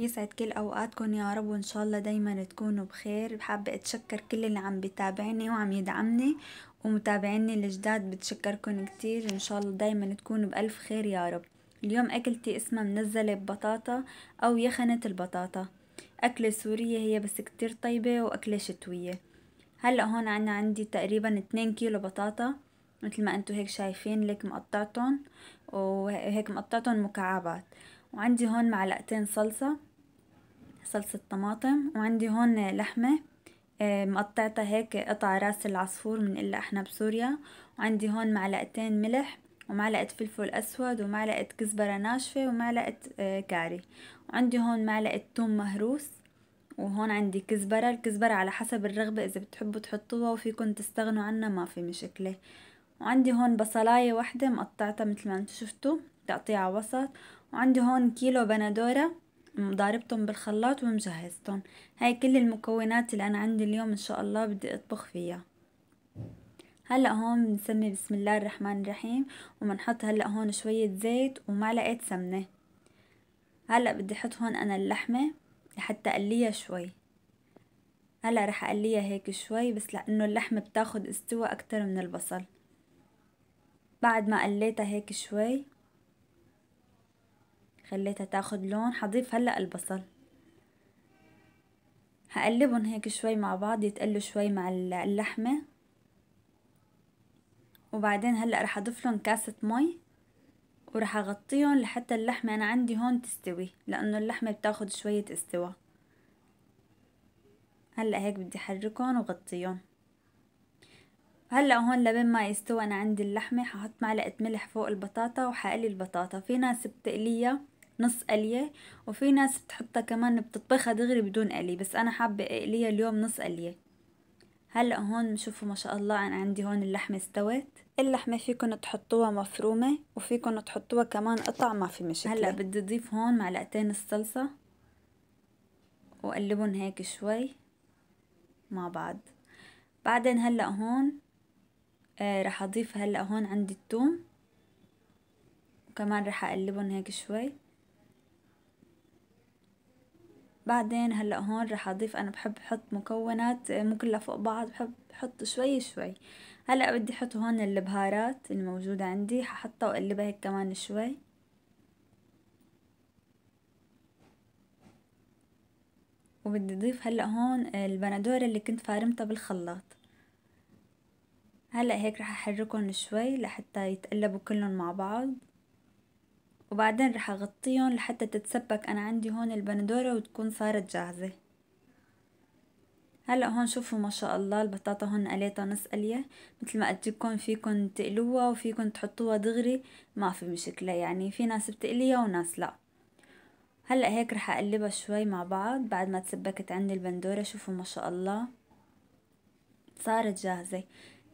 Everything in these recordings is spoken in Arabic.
يسعد كل اوقاتكم يا رب وان شاء الله دايما تكونوا بخير حابه اتشكر كل اللي عم بيتابعني وعم يدعمني ومتابعيني الجداد بتشكركم كتير ان شاء الله دايما تكونوا بالف خير يا رب اليوم اكلتي اسمها منزله ببطاطا او يخنه البطاطا اكله سوريه هي بس كتير طيبه واكله شتويه هلا هون عنا عندي تقريبا 2 كيلو بطاطا مثل ما انتو هيك شايفين ليك مقطعتهم وهيك مقطعتهم مكعبات وعندي هون معلقتين صلصة صلصة طماطم وعندي هون لحمة آه، مقطعتها هيك قطع راس العصفور من اللي احنا بسوريا وعندي هون معلقتين ملح ومعلقة فلفل أسود ومعلقة كزبرة ناشفة ومعلقة آه، كاري وعندي هون معلقة توم مهروس وهون عندي كزبرة الكزبرة على حسب الرغبة إذا بتحبوا تحطوها وفيكم تستغنوا عنها ما في مشكلة وعندي هون بصلاية واحدة مقطعتها مثل ما انتو شفتوا تقطيعة وسط وعندي هون كيلو بندورة ضاربتهم بالخلاط ومجهزتهم هاي كل المكونات اللي انا عندي اليوم ان شاء الله بدي اطبخ فيها هلا هون بنسمي بسم الله الرحمن الرحيم وبنحط هلا هون شوية زيت ومعلقة سمنة هلا بدي احط هون انا اللحمة لحتى اقليها شوي هلا رح اقليها هيك شوي بس لانه اللحمة بتاخد استوى اكتر من البصل بعد ما قليتها هيك شوي خليتها تاخد لون حضيف هلأ البصل هقلبهم هيك شوي مع بعض يتقلوا شوي مع اللحمة وبعدين هلأ رح أضيف لهم كاسة مي ورح أغطيهم لحتى اللحمة أنا عندي هون تستوي لأنه اللحمة بتاخد شوية استوى هلأ هيك بدي أحركهم وغطيهم هلا هون لبين ما يستوى انا عندي اللحمه ححط معلقه ملح فوق البطاطا وحقلي البطاطا في ناس بتقليها نص قلية وفي ناس بتحطها كمان بتطبخها دغري بدون قلي بس أنا حابة أقليها اليوم نص قلية هلأ هون شوفوا ما شاء الله أنا عندي هون اللحمة استوت اللحمة فيكن تحطوها مفرومة وفيكن تحطوها كمان قطع ما في مشكلة هلأ بدي أضيف هون معلقتين الصلصة وأقلبهم هيك شوي مع بعض بعدين هلأ هون آه رح أضيف هلأ هون عندي التوم وكمان رح أقلبهم هيك شوي بعدين هلا هون رح اضيف انا بحب احط مكونات آه، مو كلها فوق بعض بحب احط شوي شوي هلا بدي احط هون البهارات الموجوده عندي ححطها واقلبها هيك كمان شوي وبدي اضيف هلا هون البندوره اللي كنت فارمتها بالخلاط هلا هيك رح احركهم شوي لحتى يتقلبوا كلهم مع بعض وبعدين رح أغطيهم لحتى تتسبك أنا عندي هون البندورة وتكون صارت جاهزة هلا هون شوفوا ما شاء الله البطاطا هون قليتها نص قليه مثل ما قلت لكم فيكم تقلوها وفيكم تحطوها دغري ما في مشكله يعني في ناس بتقليها وناس لا هلا هيك رح اقلبها شوي مع بعض بعد ما تسبكت عندي البندوره شوفوا ما شاء الله صارت جاهزه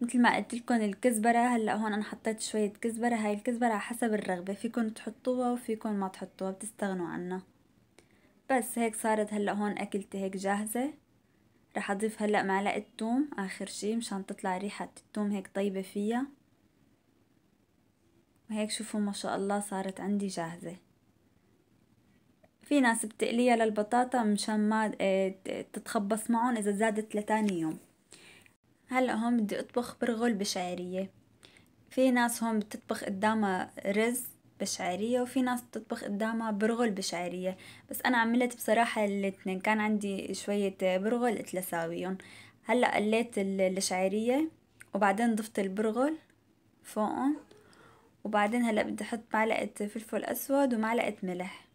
مثل ما قلت لكم الكزبره هلا هون انا حطيت شويه كزبره هاي الكزبره على حسب الرغبه فيكم تحطوها وفيكم ما تحطوها بتستغنوا عنها بس هيك صارت هلا هون اكلتي هيك جاهزه رح اضيف هلا معلقه ثوم اخر شي مشان تطلع ريحه الثوم هيك طيبه فيها وهيك شوفوا ما شاء الله صارت عندي جاهزه في ناس بتقليها للبطاطا مشان ما آه، تتخبص معهم اذا زادت لتاني يوم هلا هون بدي اطبخ برغل بشعرية في ناس هون بتطبخ قدامها رز بشعرية وفي ناس بتطبخ قدامها برغل بشعرية بس أنا عملت بصراحة الاتنين كان عندي شوية برغل قلت لساويهم هلا قليت الشعرية وبعدين ضفت البرغل فوقهم وبعدين هلا بدي احط معلقة فلفل اسود ومعلقة ملح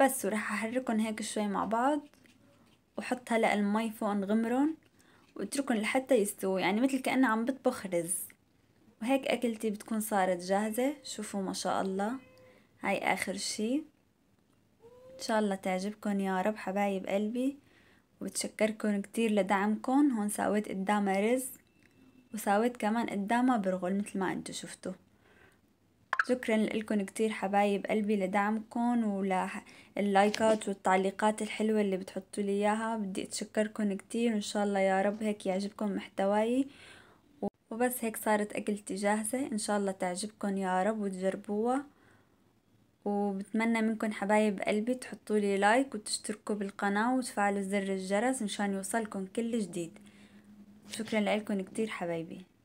بس وراح احركهم هيك شوي مع بعض وحط هلا المي فوقهم غمرهم واتركن لحتى يستووا يعني مثل كأنه عم بطبخ رز وهيك أكلتي بتكون صارت جاهزة شوفوا ما شاء الله هاي آخر شي إن شاء الله تعجبكن يا رب حبايب قلبي وبتشكركن كتير لدعمكن هون ساويت قدامها رز وساويت كمان قدامها برغل مثل ما انتو شفتوا شكرا لكم كتير حبايب قلبي لدعمكم واللايكات والتعليقات الحلوة اللي بتحطوا لي اياها بدي اتشكركم كتير وان شاء الله يا رب هيك يعجبكم محتواي وبس هيك صارت اكلتي جاهزة ان شاء الله تعجبكم يا رب وتجربوها وبتمنى منكم حبايب قلبي تحطوا لي لايك وتشتركوا بالقناة وتفعلوا زر الجرس مشان يوصلكم كل جديد شكرا لكم كتير حبايبي